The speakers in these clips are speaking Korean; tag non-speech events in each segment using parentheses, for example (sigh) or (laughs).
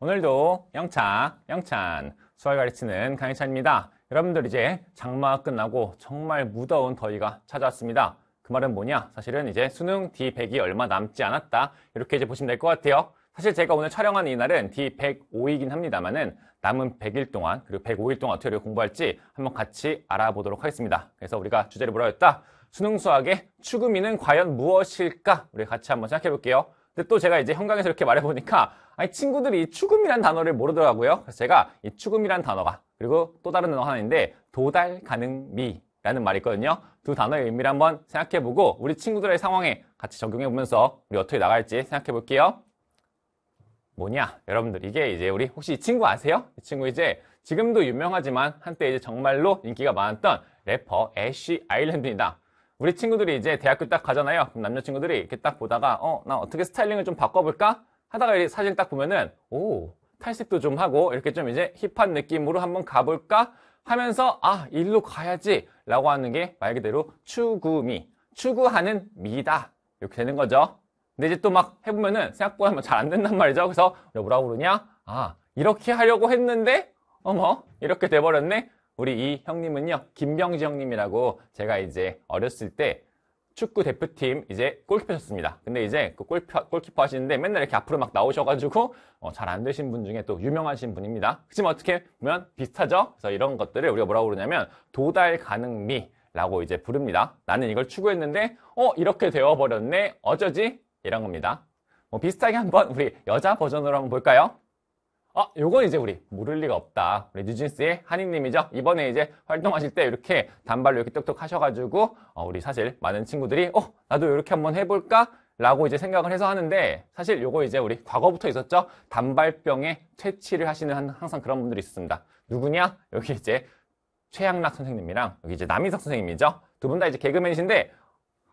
오늘도 영차, 영찬 수월 가르치는 강희찬입니다. 여러분들 이제 장마 끝나고 정말 무더운 더위가 찾아왔습니다. 그 말은 뭐냐? 사실은 이제 수능 D100이 얼마 남지 않았다. 이렇게 이제 보시면 될 것 같아요. 사실 제가 오늘 촬영한 이날은 D105이긴 합니다만은 남은 100일 동안 그리고 105일 동안 어떻게 공부할지 한번 같이 알아보도록 하겠습니다. 그래서 우리가 주제를 뭐라 했다? 수능 수학의 추금이는 과연 무엇일까? 우리 같이 한번 생각해 볼게요. 근데 또 제가 이제 현강에서 이렇게 말해보니까 아니, 친구들이 추금이란 단어를 모르더라고요. 그래서 제가 이 추금이란 단어가 그리고 또 다른 단어 하나인데 도달 가능 미 라는 말이 있거든요. 두 단어의 의미를 한번 생각해보고 우리 친구들의 상황에 같이 적용해보면서 우리 어떻게 나갈지 생각해볼게요. 뭐냐? 여러분들 이게 이제 우리 혹시 이 친구 아세요? 이 친구 이제 지금도 유명하지만 한때 이제 정말로 인기가 많았던 래퍼 애쉬 아일랜드입니다. 우리 친구들이 이제 대학교 딱 가잖아요. 그럼 남녀 친구들이 이렇게 딱 보다가 어, 나 어떻게 스타일링을 좀 바꿔볼까? 하다가 사진 딱 보면은 오, 탈색도 좀 하고 이렇게 좀 이제 힙한 느낌으로 한번 가볼까? 하면서 아, 일로 가야지 라고 하는 게 말 그대로 추구미, 추구하는 미다 이렇게 되는 거죠. 근데 이제 또 막 해보면은 생각보다 뭐 잘안 된단 말이죠. 그래서 뭐라고 그러냐? 아, 이렇게 하려고 했는데 어머, 이렇게 돼버렸네? 우리 이 형님은요, 김병지 형님이라고 제가 이제 어렸을 때 축구 대표팀 이제 골키퍼셨습니다. 근데 이제 그 골키퍼, 골키퍼 하시는데 맨날 이렇게 앞으로 막 나오셔가지고 어, 잘안 되신 분 중에 또 유명하신 분입니다. 그치만 어떻게 보면 비슷하죠? 그래서 이런 것들을 우리가 뭐라고 그러냐면 도달 가능미. 라고 이제 부릅니다. 나는 이걸 추구했는데 어 이렇게 되어버렸네 어쩌지 이런 겁니다. 뭐 비슷하게 한번 우리 여자 버전으로 한번 볼까요? 어, 요건 이제 우리 모를 리가 없다. 우리 뉴진스의 한인님이죠. 이번에 이제 활동하실 때 이렇게 단발로 이렇게 똑똑 하셔가지고, 어, 우리 사실 많은 친구들이, 어, 나도 이렇게 한번 해볼까? 라고 이제 생각을 해서 하는데, 사실 요거 이제 우리 과거부터 있었죠. 단발병에 퇴치를 하시는 한, 항상 그런 분들이 있습니다. 누구냐? 여기 이제 최양락 선생님이랑 여기 이제 남인석 선생님이죠. 두 분 다 이제 개그맨이신데,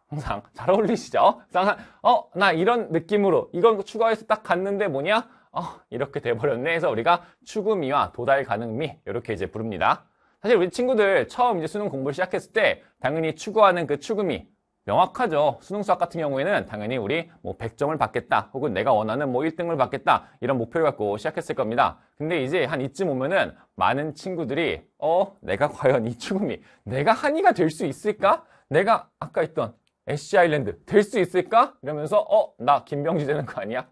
항상 잘 어울리시죠? 항상, 어, 나 이런 느낌으로, 이건 추가해서 딱 갔는데 뭐냐? 어, 이렇게 돼버렸네 해서 우리가 추구미와 도달 가능미 이렇게 이제 부릅니다. 사실 우리 친구들 처음 이제 수능 공부를 시작했을 때 당연히 추구하는 그 추구미 명확하죠. 수능 수학 같은 경우에는 당연히 우리 뭐 100점을 받겠다 혹은 내가 원하는 뭐 1등을 받겠다 이런 목표를 갖고 시작했을 겁니다. 근데 이제 한 이쯤 오면은 많은 친구들이 어 내가 과연 이 추구미 내가 한이가 될 수 있을까? 내가 아까 했던 SC 아일랜드 될 수 있을까? 이러면서 어나 김병지 되는 거 아니야?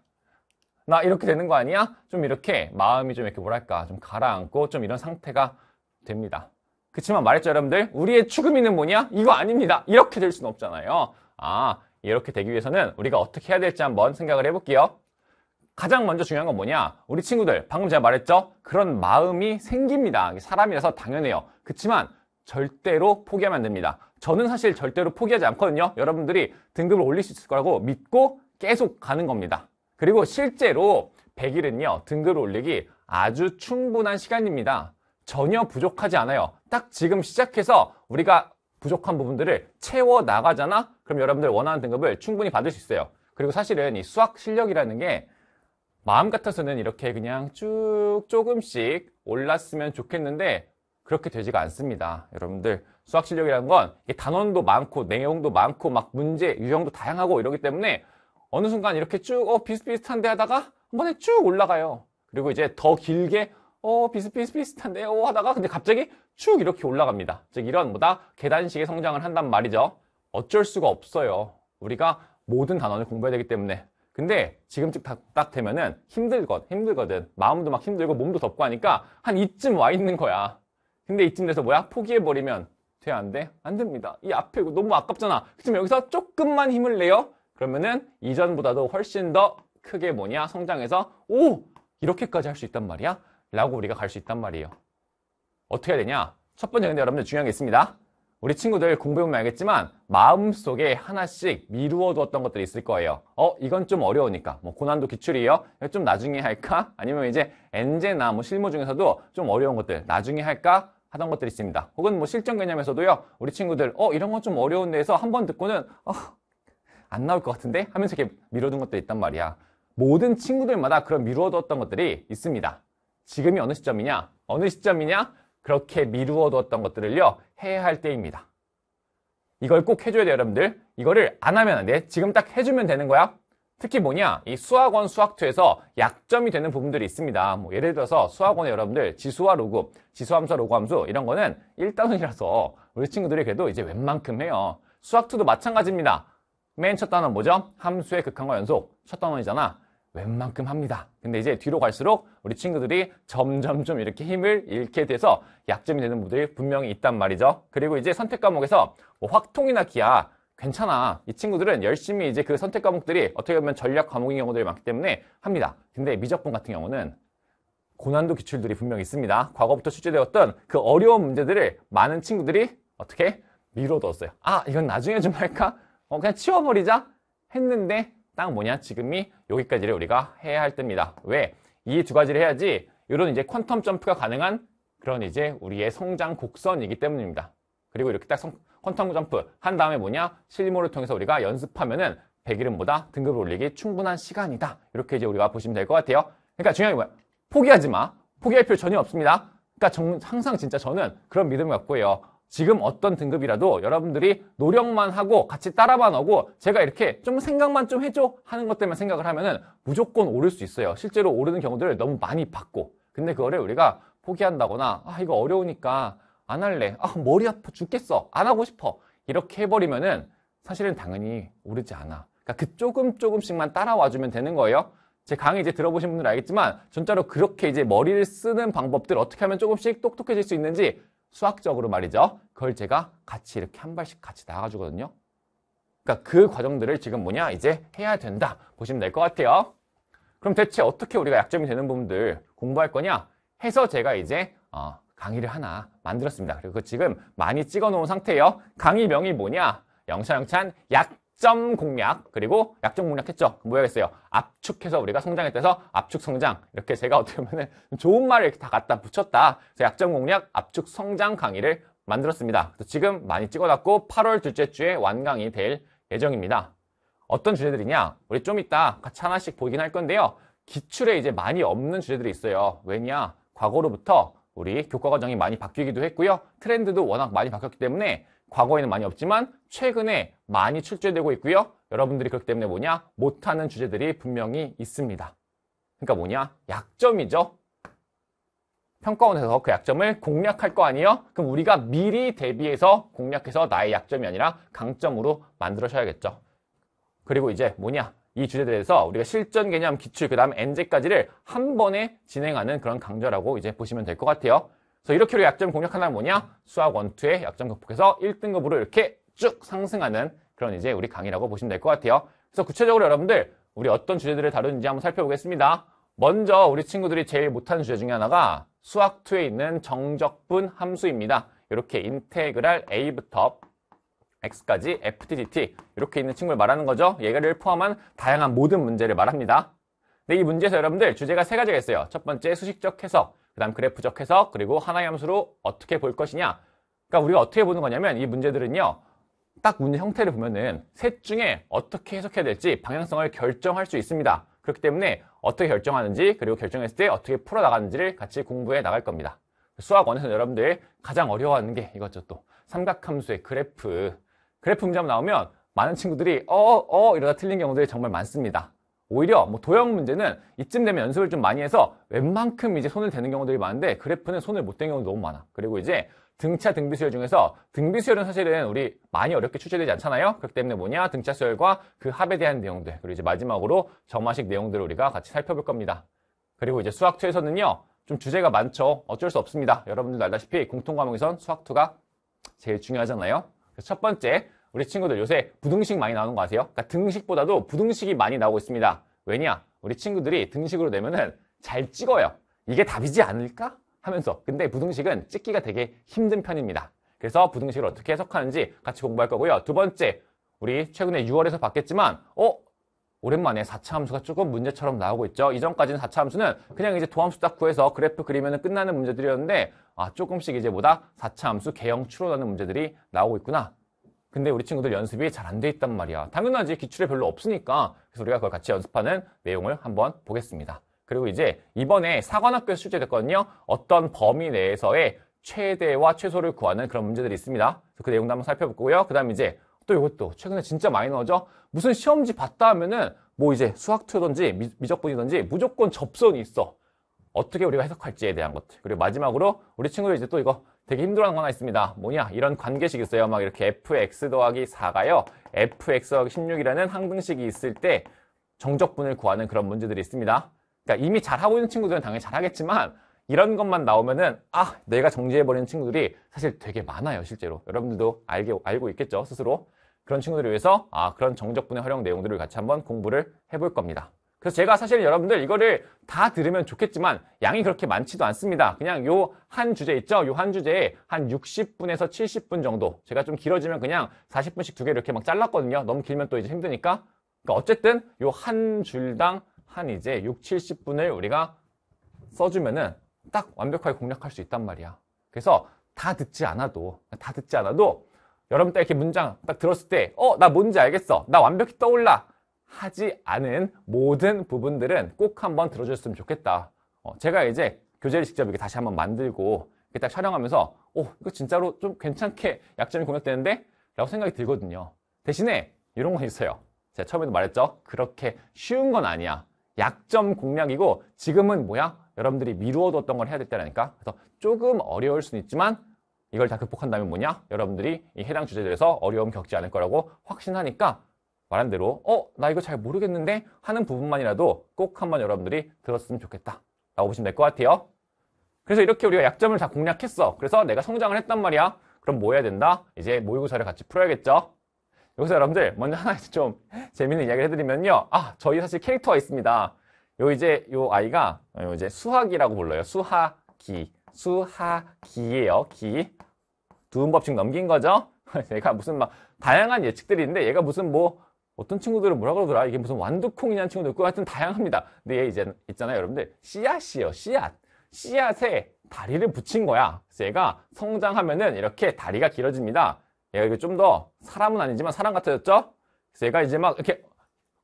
나 이렇게 되는 거 아니야? 좀 이렇게 마음이 좀 이렇게 뭐랄까 좀 가라앉고 좀 이런 상태가 됩니다. 그렇지만 말했죠 여러분들 우리의 추금이는 뭐냐? 이거 아닙니다. 이렇게 될 수는 없잖아요. 아 이렇게 되기 위해서는 우리가 어떻게 해야 될지 한번 생각을 해볼게요. 가장 먼저 중요한 건 뭐냐? 우리 친구들 방금 제가 말했죠? 그런 마음이 생깁니다. 사람이라서 당연해요. 그렇지만 절대로 포기하면 안 됩니다. 저는 사실 절대로 포기하지 않거든요. 여러분들이 등급을 올릴 수 있을 거라고 믿고 계속 가는 겁니다. 그리고 실제로 100일은요, 등급을 올리기 아주 충분한 시간입니다. 전혀 부족하지 않아요. 딱 지금 시작해서 우리가 부족한 부분들을 채워 나가잖아? 그럼 여러분들 원하는 등급을 충분히 받을 수 있어요. 그리고 사실은 이 수학 실력이라는 게 마음 같아서는 이렇게 그냥 쭉 조금씩 올랐으면 좋겠는데 그렇게 되지가 않습니다. 여러분들 수학 실력이라는 건 단원도 많고 내용도 많고 막 문제 유형도 다양하고 이러기 때문에 어느 순간 이렇게 쭉 어, 비슷비슷한데 하다가 한 번에 쭉 올라가요. 그리고 이제 더 길게 어, 비슷비슷비슷한데 어, 하다가 근데 갑자기 쭉 이렇게 올라갑니다. 즉 이런 뭐다 계단식의 성장을 한단 말이죠. 어쩔 수가 없어요. 우리가 모든 단원을 공부해야 되기 때문에 근데 지금 딱, 딱 되면은 힘들건 힘들거든 마음도 막 힘들고 몸도 덥고 하니까 한 이쯤 와 있는 거야 근데 이쯤 돼서 뭐야 포기해버리면 돼안 돼? 안 됩니다 이 앞에 너무 아깝잖아 그럼 여기서 조금만 힘을 내요 그러면은 이전보다도 훨씬 더 크게 뭐냐 성장해서 오 이렇게까지 할 수 있단 말이야 라고 우리가 갈 수 있단 말이에요 어떻게 해야 되냐 첫 번째 근데 여러분들 중요한 게 있습니다 우리 친구들 공부해보면 알겠지만 마음속에 하나씩 미루어두었던 것들이 있을 거예요. 어 이건 좀 어려우니까 뭐 고난도 기출이요. 에좀 나중에 할까? 아니면 이제 엔제나 뭐 실무 중에서도 좀 어려운 것들 나중에 할까? 하던 것들이 있습니다. 혹은 뭐 실전 개념에서도요. 우리 친구들 어 이런 건 좀 어려운데 해서 한 번 듣고는 어, 안 나올 것 같은데? 하면서 이렇게 미뤄둔 것도 있단 말이야. 모든 친구들마다 그런 미루어두었던 것들이 있습니다. 지금이 어느 시점이냐? 어느 시점이냐? 그렇게 미루어두었던 것들을요, 해야 할 때입니다. 이걸 꼭 해줘야 돼요, 여러분들. 이거를 안 하면 안 돼. 지금 딱 해주면 되는 거야. 특히 뭐냐, 이 수학원 수학투에서 약점이 되는 부분들이 있습니다. 뭐 예를 들어서 수학원에 여러분들 지수와 로그, 지수함수와 로그함수 이런 거는 1단원이라서 우리 친구들이 그래도 이제 웬만큼 해요. 수학투도 마찬가지입니다. 맨첫 단어 뭐죠? 함수의 극한과 연속. 첫 단원이잖아. 웬만큼 합니다. 근데 이제 뒤로 갈수록 우리 친구들이 점점 점 이렇게 힘을 잃게 돼서 약점이 되는 분들이 분명히 있단 말이죠. 그리고 이제 선택 과목에서 뭐 확통이나 기아 괜찮아. 이 친구들은 열심히 이제 그 선택 과목들이 어떻게 보면 전략 과목인 경우들이 많기 때문에 합니다. 근데 미적분 같은 경우는 고난도 기출들이 분명히 있습니다. 과거부터 출제되었던 그 어려운 문제들을 많은 친구들이 어떻게 미뤄뒀어요. 아, 이건 나중에 좀 할까? 어, 그냥 치워버리자 했는데 딱 뭐냐 지금이 여기까지를 우리가 해야 할 때입니다. 왜? 이 두 가지를 해야지 이런 이제 퀀텀 점프가 가능한 그런 이제 우리의 성장 곡선이기 때문입니다. 그리고 이렇게 딱 성, 퀀텀 점프 한 다음에 뭐냐 실무를 통해서 우리가 연습하면은 1 0 0일은보다 등급을 올리기 충분한 시간이다. 이렇게 이제 우리가 보시면 될 것 같아요. 그러니까 중요한 게 뭐야? 포기하지 마. 포기할 필요 전혀 없습니다. 그러니까 정, 항상 진짜 저는 그런 믿음을 갖고 해요. 지금 어떤 등급이라도 여러분들이 노력만 하고 같이 따라만 하고 제가 이렇게 좀 생각만 좀 해줘 하는 것 때문에 생각을 하면은 무조건 오를 수 있어요. 실제로 오르는 경우들을 너무 많이 봤고. 근데 그거를 우리가 포기한다거나 아 이거 어려우니까 안 할래. 아 머리 아파 죽겠어. 안 하고 싶어. 이렇게 해버리면은 사실은 당연히 오르지 않아. 그러니까 그 조금 조금씩만 따라와주면 되는 거예요. 제 강의 이제 들어보신 분들 알겠지만 진짜로 그렇게 이제 머리를 쓰는 방법들 어떻게 하면 조금씩 똑똑해질 수 있는지 수학적으로 말이죠. 그걸 제가 같이 이렇게 한 발씩 같이 나가주거든요. 그러니까 그 과정들을 지금 뭐냐 이제 해야 된다 보시면 될 것 같아요. 그럼 대체 어떻게 우리가 약점이 되는 부분들 공부할 거냐 해서 제가 이제 어, 강의를 하나 만들었습니다. 그리고 그 지금 많이 찍어 놓은 상태예요. 강의명이 뭐냐? 영차영찬 약 약점 공략 그리고 약점 공략했죠. 뭐야겠어요 압축해서 우리가 성장했대서 압축 성장 이렇게 제가 어떻게 보면 은 좋은 말을 이렇게 다 갖다 붙였다. 그래서 약점 공략 압축 성장 강의를 만들었습니다. 그래서 지금 많이 찍어놨고 8월 둘째 주에 완강이 될 예정입니다. 어떤 주제들이냐? 우리 좀 이따 같이 하나씩 보긴 할 건데요. 기출에 이제 많이 없는 주제들이 있어요. 왜냐? 과거로부터 우리 교과 과정이 많이 바뀌기도 했고요. 트렌드도 워낙 많이 바뀌었기 때문에 과거에는 많이 없지만 최근에 많이 출제되고 있고요. 여러분들이 그렇기 때문에 뭐냐? 못하는 주제들이 분명히 있습니다. 그러니까 뭐냐? 약점이죠. 평가원에서 그 약점을 공략할 거 아니에요? 그럼 우리가 미리 대비해서 공략해서 나의 약점이 아니라 강점으로 만들어셔야겠죠. 그리고 이제 뭐냐? 이주제에대해서 우리가 실전 개념, 기출, 그 다음 엔제까지를 한 번에 진행하는 그런 강좌라고 이제 보시면 될 것 같아요. 그래서 이렇게로 약점 공략하나 뭐냐? 수학 원투의 약점 극복해서 1등급으로 이렇게 쭉 상승하는 그런 이제 우리 강의라고 보시면 될 것 같아요. 그래서 구체적으로 여러분들 우리 어떤 주제들을 다루는지 한번 살펴보겠습니다. 먼저 우리 친구들이 제일 못하는 주제 중에 하나가 수학 2에 있는 정적분 함수입니다. 이렇게 인테그랄 a부터 x까지 f t d t 이렇게 있는 친구를 말하는 거죠. 얘를 포함한 다양한 모든 문제를 말합니다. 근이 네, 문제에서 여러분들 주제가 세 가지가 있어요. 첫 번째 수식적 해석, 그 다음 그래프적 해석, 그리고 하나의 함수로 어떻게 볼 것이냐. 그러니까 우리가 어떻게 보는 거냐면 이 문제들은요. 딱 문제 형태를 보면은 셋 중에 어떻게 해석해야 될지 방향성을 결정할 수 있습니다. 그렇기 때문에 어떻게 결정하는지 그리고 결정했을 때 어떻게 풀어나가는지를 같이 공부해 나갈 겁니다. 수학원에서 는 여러분들 가장 어려워하는 게 이거죠 또 삼각함수의 그래프 그래프 문제 한번 나오면 많은 친구들이 어어 어, 어, 이러다 틀린 경우들이 정말 많습니다. 오히려 뭐 도형 문제는 이쯤 되면 연습을 좀 많이 해서 웬만큼 이제 손을 대는 경우들이 많은데 그래프는 손을 못 대는 경우도 너무 많아. 그리고 이제 등차 등비 수열 중에서 등비 수열은 사실은 우리 많이 어렵게 출제되지 않잖아요. 그렇기 때문에 뭐냐 등차 수열과 그 합에 대한 내용들 그리고 이제 마지막으로 정화식 내용들을 우리가 같이 살펴볼 겁니다. 그리고 이제 수학2에서는요. 좀 주제가 많죠. 어쩔 수 없습니다. 여러분들 알다시피 공통과목에선 수학2가 제일 중요하잖아요. 첫 번째 우리 친구들 요새 부등식 많이 나오는 거 아세요? 그러니까 등식보다도 부등식이 많이 나오고 있습니다. 왜냐? 우리 친구들이 등식으로 내면은 잘 찍어요. 이게 답이지 않을까? 하면서 근데 부등식은 찍기가 되게 힘든 편입니다. 그래서 부등식을 어떻게 해석하는지 같이 공부할 거고요. 두 번째, 우리 최근에 6월에서 봤겠지만 어? 오랜만에 4차 함수가 조금 문제처럼 나오고 있죠. 이전까지는 4차 함수는 그냥 이제 도함수 딱 구해서 그래프 그리면 끝나는 문제들이었는데 아 조금씩 이제 보다 4차 함수 개형 추론하는 문제들이 나오고 있구나. 근데 우리 친구들 연습이 잘 안 돼 있단 말이야. 당연하지. 기출에 별로 없으니까. 그래서 우리가 그걸 같이 연습하는 내용을 한번 보겠습니다. 그리고 이제 이번에 사관학교에서 출제됐거든요. 어떤 범위 내에서의 최대와 최소를 구하는 그런 문제들이 있습니다. 그 내용도 한번 살펴보고요. 그 다음 에 이제 또 이것도 최근에 진짜 많이 나오죠. 무슨 시험지 봤다 하면은 뭐 이제 수학2든지 미적분이든지 무조건 접선이 있어. 어떻게 우리가 해석할지에 대한 것들. 그리고 마지막으로 우리 친구들 이제 또 이거 되게 힘들어하는 거 하나 있습니다. 뭐냐? 이런 관계식 있어요. 막 이렇게 fx 더하기 4가요. fx 더하기 16이라는 항등식이 있을 때 정적분을 구하는 그런 문제들이 있습니다. 그러니까 이미 잘하고 있는 친구들은 당연히 잘하겠지만 이런 것만 나오면은 아 내가 정지해버리는 친구들이 사실 되게 많아요 실제로 여러분들도 알게, 알고 있겠죠 스스로 그런 친구들을 위해서 아 그런 정적분의 활용 내용들을 같이 한번 공부를 해볼 겁니다 그래서 제가 사실 여러분들 이거를 다 들으면 좋겠지만 양이 그렇게 많지도 않습니다. 그냥 요 한 주제 있죠? 요 한 주제에 한 60분에서 70분 정도 제가 좀 길어지면 그냥 40분씩 두 개 이렇게 막 잘랐거든요. 너무 길면 또 이제 힘드니까 그러니까 어쨌든 요 한 줄당 한 이제 6, 70분을 우리가 써주면은 딱 완벽하게 공략할 수 있단 말이야. 그래서 다 듣지 않아도 다 듣지 않아도 여러분 딱 이렇게 문장 딱 들었을 때 어 나 뭔지 알겠어 나 완벽히 떠올라 하지 않은 모든 부분들은 꼭 한번 들어주셨으면 좋겠다. 어, 제가 이제 교재를 직접 이렇게 다시 한번 만들고 이렇게 딱 촬영하면서 오 이거 진짜로 좀 괜찮게 약점이 공략되는데? 라고 생각이 들거든요. 대신에 이런 건 있어요. 제가 처음에도 말했죠. 그렇게 쉬운 건 아니야. 약점 공략이고 지금은 뭐야? 여러분들이 미루어뒀던 걸 해야 될 때라니까. 그래서 조금 어려울 수는 있지만 이걸 다 극복한다면 뭐냐? 여러분들이 이 해당 주제들에서 어려움 겪지 않을 거라고 확신하니까 말한 대로 어? 나 이거 잘 모르겠는데? 하는 부분만이라도 꼭 한번 여러분들이 들었으면 좋겠다 라고 보시면 될 것 같아요 그래서 이렇게 우리가 약점을 다 공략했어 그래서 내가 성장을 했단 말이야 그럼 뭐 해야 된다? 이제 모의고사를 같이 풀어야겠죠 여기서 여러분들 먼저 하나 좀 (laughs) 재밌는 이야기를 해드리면요 아 저희 사실 캐릭터가 있습니다 요 이제 요 아이가 요 이제 수학이라고 불러요 수학기 수학기예요 기 두음법칙 넘긴 거죠 제가 (laughs) 무슨 막 다양한 예측들이 있는데 얘가 무슨 뭐 어떤 친구들은 뭐라 그러더라 이게 무슨 완두콩이냐는 친구도 있고 하여튼 다양합니다 근데 얘 이제 있잖아요 여러분들 씨앗이요 씨앗 씨앗에 다리를 붙인 거야 그 얘가 성장하면은 이렇게 다리가 길어집니다 얘가 이게 좀더 사람은 아니지만 사람 같아졌죠 그 얘가 이제 막 이렇게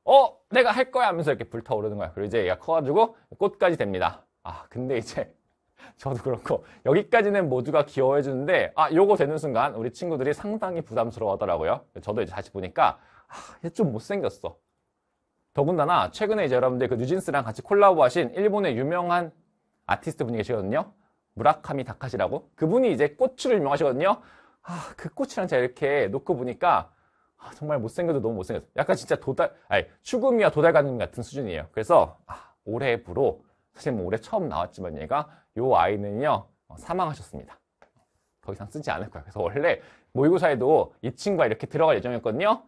어 내가 할 거야 하면서 이렇게 불타오르는 거야 그리고 이제 얘가 커가지고 꽃까지 됩니다 아 근데 이제 (laughs) 저도 그렇고 여기까지는 모두가 귀여워해 주는데 아 요거 되는 순간 우리 친구들이 상당히 부담스러워 하더라고요 저도 이제 다시 보니까 얘좀 못생겼어. 더군다나 최근에 이제 여러분들 그 뉴진스랑 같이 콜라보하신 일본의 유명한 아티스트 분이 계시거든요. 무라카미 다카시라고. 그분이 이제 꽃을 유명하시거든요. 아, 그 꽃이랑 제가 이렇게 놓고 보니까 아, 정말 못생겨도 너무 못생겼어. 약간 진짜 도달, 아니, 추금이와 도달가능 같은 수준이에요. 그래서 아, 올해 부로 사실 뭐 올해 처음 나왔지만 얘가 요 아이는요 어, 사망하셨습니다. 더 이상 쓰지 않을 거예요. 그래서 원래 모의고사에도 이 친구가 이렇게 들어갈 예정이었거든요.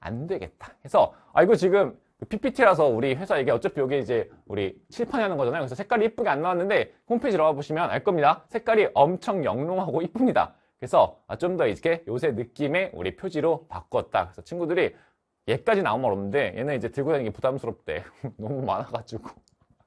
안 되겠다. 그래서아 이거 지금 PPT라서 우리 회사 이게 어차피 여기 이제 우리 칠판에 하는 거잖아요. 그래서 색깔이 이쁘게 안 나왔는데 홈페이지 들어가 보시면 알 겁니다. 색깔이 엄청 영롱하고 이쁩니다. 그래서 아, 좀 더 이렇게 요새 느낌의 우리 표지로 바꿨다. 그래서 친구들이 얘까지 나온 말 없는데 얘는 이제 들고 다니는 게 부담스럽대. (laughs) 너무 많아가지고.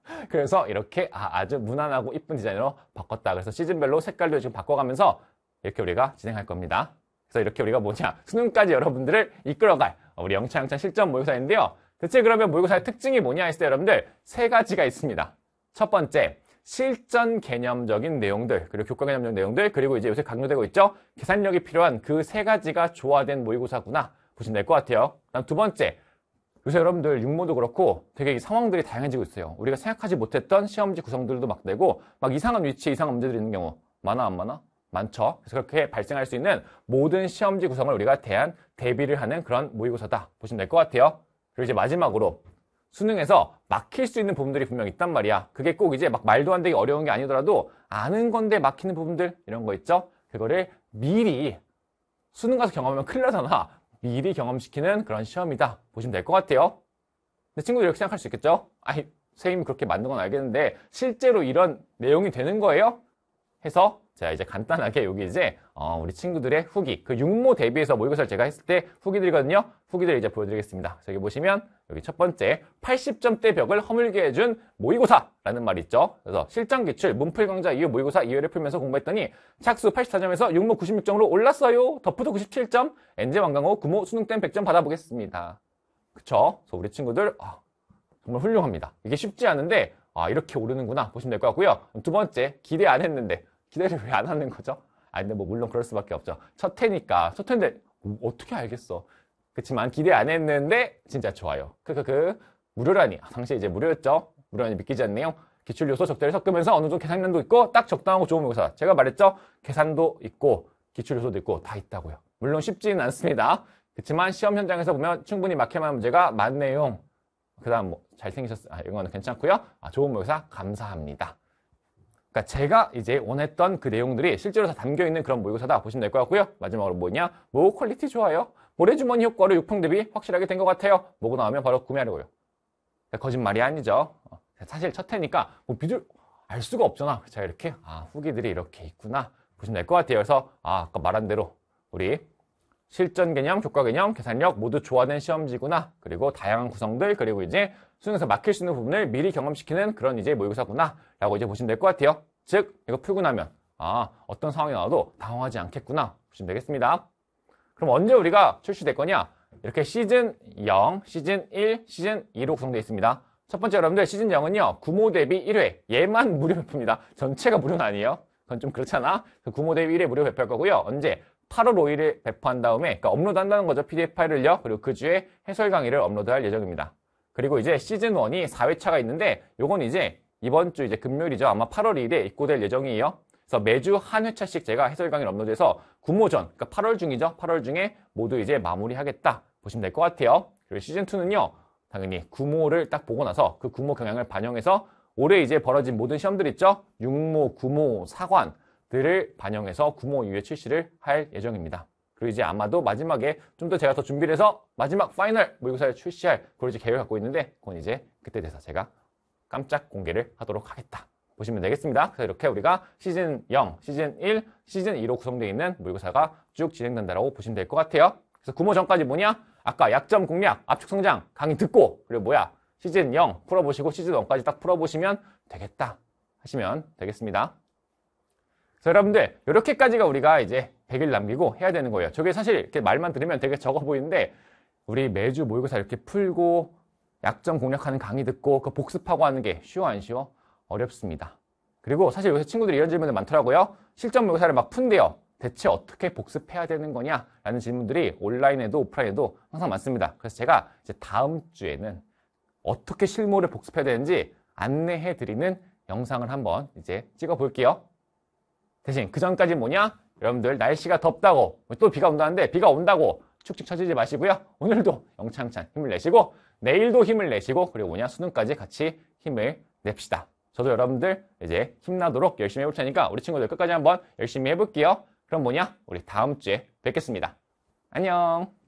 (laughs) 그래서 이렇게 아, 주 무난하고 이쁜 디자인으로 바꿨다. 그래서 시즌별로 색깔도 지금 바꿔가면서 이렇게 우리가 진행할 겁니다. 그래서 이렇게 우리가 뭐냐 수능까지 여러분들을 이끌어갈 어, 우리 영창영창 실전 모의고사인데요. 대체 그러면 모의고사의 특징이 뭐냐 했을 때 여러분들 세 가지가 있습니다. 첫 번째 실전 개념적인 내용들 그리고 교과 개념적인 내용들 그리고 이제 요새 강조되고 있죠. 계산력이 필요한 그 세 가지가 조화된 모의고사구나 보시면 될 것 같아요. 다음 두 번째 요새 여러분들 육모도 그렇고 되게 상황들이 다양해지고 있어요. 우리가 생각하지 못했던 시험지 구성들도 막 되고 막 이상한 위치에 이상한 문제들이 있는 경우 많아 안 많아? 많죠. 그래서 그렇게 발생할 수 있는 모든 시험지 구성을 우리가 대한 대비를 하는 그런 모의고사다 보시면 될 것 같아요. 그리고 이제 마지막으로 수능에서 막힐 수 있는 부분들이 분명 있단 말이야. 그게 꼭 이제 막 말도 안되게 어려운 게 아니더라도 아는 건데 막히는 부분들 이런 거 있죠. 그거를 미리 수능 가서 경험하면 큰일 나잖아. 미리 경험시키는 그런 시험이다 보시면 될 것 같아요. 근데 친구들 이렇게 생각할 수 있겠죠? 아이 선생님이 그렇게 만든 건 알겠는데 실제로 이런 내용이 되는 거예요? 해서 자 이제 간단하게 여기 이제 어, 우리 친구들의 후기 그 육모 대비해서 모의고사를 뭐 제가 했을 때 후기들이거든요 후기들 이제 보여드리겠습니다 여기 보시면 여기 첫 번째 80점대 벽을 허물게 해준 모의고사라는 말 있죠 그래서 실전 기출 문풀 강좌 이후 모의고사 2회를 풀면서 공부했더니 착수 84점에서 육모 96점으로 올랐어요 덕후도 97점 엔제 왕강호 구모 수능 땐 100점 받아보겠습니다 그쵸? 그래서 우리 친구들 아, 정말 훌륭합니다 이게 쉽지 않은데 아 이렇게 오르는구나 보시면 될 것 같고요 두 번째 기대 안 했는데 기대를 왜 안 하는 거죠? 아 근데 뭐 물론 그럴 수밖에 없죠. 첫 회니까 첫 회인데 어, 어떻게 알겠어? 그렇지만 기대 안 했는데 진짜 좋아요. 크크크 무료라니 아, 당시 이제 무료였죠. 무료라니 믿기지 않네요. 기출요소 적절히 섞으면서 어느 정도 계산량도 있고 딱 적당하고 좋은 모의고사. 제가 말했죠. 계산도 있고 기출요소도 있고 다 있다고요. 물론 쉽지는 않습니다. 그렇지만 시험 현장에서 보면 충분히 막힐만한 문제가 많네요. 그 다음 뭐 잘생기셨어요. 아, 이거는 괜찮고요. 아, 좋은 모의사 고 감사합니다. 그러니까 제가 이제 원했던 그 내용들이 실제로 다 담겨 있는 그런 모의고사다 보시면 될 것 같고요. 마지막으로 뭐냐? 모 퀄리티 좋아요. 모래주머니 효과로 육평 대비 확실하게 된 것 같아요. 뭐고 나오면 바로 구매하려고요. 그러니까 거짓말이 아니죠. 어, 사실 첫 해니까 뭐 비둘 알 수가 없잖아. 제가 이렇게 아 후기들이 이렇게 있구나 보시면 될 것 같아요. 그래서 아, 아까 말한 대로 우리 실전 개념, 교과 개념, 계산력 모두 조화된 시험지구나. 그리고 다양한 구성들, 그리고 이제 수능에서 막힐 수 있는 부분을 미리 경험시키는 그런 이제 모의고사구나. 라고 이제 보시면 될 것 같아요. 즉, 이거 풀고 나면, 아, 어떤 상황이 나와도 당황하지 않겠구나. 보시면 되겠습니다. 그럼 언제 우리가 출시될 거냐? 이렇게 시즌 0, 시즌 1, 시즌 2로 구성되어 있습니다. 첫 번째 여러분들 시즌 0은요. 구모 대비 1회 얘만 무료 배포입니다. 전체가 무료는 아니에요. 그건 좀 그렇잖아. 구모 대비 1회 무료 배포할 거고요. 언제? 8월 5일에 배포한 다음에 그러니까 업로드한다는 거죠. PDF 파일을요. 그리고 그 주에 해설 강의를 업로드할 예정입니다. 그리고 이제 시즌 1이 4회차가 있는데 요건 이제 이번 주 이제 금요일이죠. 아마 8월 2일에 입고될 예정이에요. 그래서 매주 한 회차씩 제가 해설 강의를 업로드해서 구모전, 그러니까 8월 중이죠. 8월 중에 모두 이제 마무리하겠다 보시면 될 것 같아요. 그리고 시즌 2는요. 당연히 구모를 딱 보고 나서 그 구모 경향을 반영해서 올해 이제 벌어진 모든 시험들 있죠. 육모, 구모, 사관 들을 반영해서 구모 이후에 출시를 할 예정입니다. 그리고 이제 아마도 마지막에 좀 더 제가 더 준비를 해서 마지막 파이널 모의고사를 출시할 그걸 이제 계획을 갖고 있는데 그건 이제 그때 돼서 제가 깜짝 공개를 하도록 하겠다. 보시면 되겠습니다. 그래서 이렇게 우리가 시즌 0, 시즌 1, 시즌 2로 구성되어 있는 모의고사가 쭉 진행된다라고 보시면 될 것 같아요. 그래서 구모 전까지 뭐냐? 아까 약점 공략, 압축 성장 강의 듣고 그리고 뭐야? 시즌 0 풀어보시고 시즌 1까지 딱 풀어보시면 되겠다 하시면 되겠습니다. 자, 여러분들 이렇게까지가 우리가 이제 100일 남기고 해야 되는 거예요. 저게 사실 이렇게 말만 들으면 되게 적어 보이는데 우리 매주 모의고사 이렇게 풀고 약점 공략하는 강의 듣고 그 복습하고 하는 게 쉬워 안 쉬워? 어렵습니다. 그리고 사실 요새 친구들이 이런 질문들 많더라고요. 실전 모의고사를 막 푼대요. 대체 어떻게 복습해야 되는 거냐라는 질문들이 온라인에도 오프라인에도 항상 많습니다. 그래서 제가 이제 다음 주에는 어떻게 실무를 복습해야 되는지 안내해 드리는 영상을 한번 이제 찍어 볼게요. 대신 그 전까지 뭐냐? 여러분들 날씨가 덥다고 또 비가 온다는데 비가 온다고 축축 처지지 마시고요. 오늘도 영창찬 힘을 내시고 내일도 힘을 내시고 그리고 뭐냐 수능까지 같이 힘을 냅시다. 저도 여러분들 이제 힘나도록 열심히 해볼 테니까 우리 친구들 끝까지 한번 열심히 해볼게요. 그럼 뭐냐? 우리 다음 주에 뵙겠습니다. 안녕.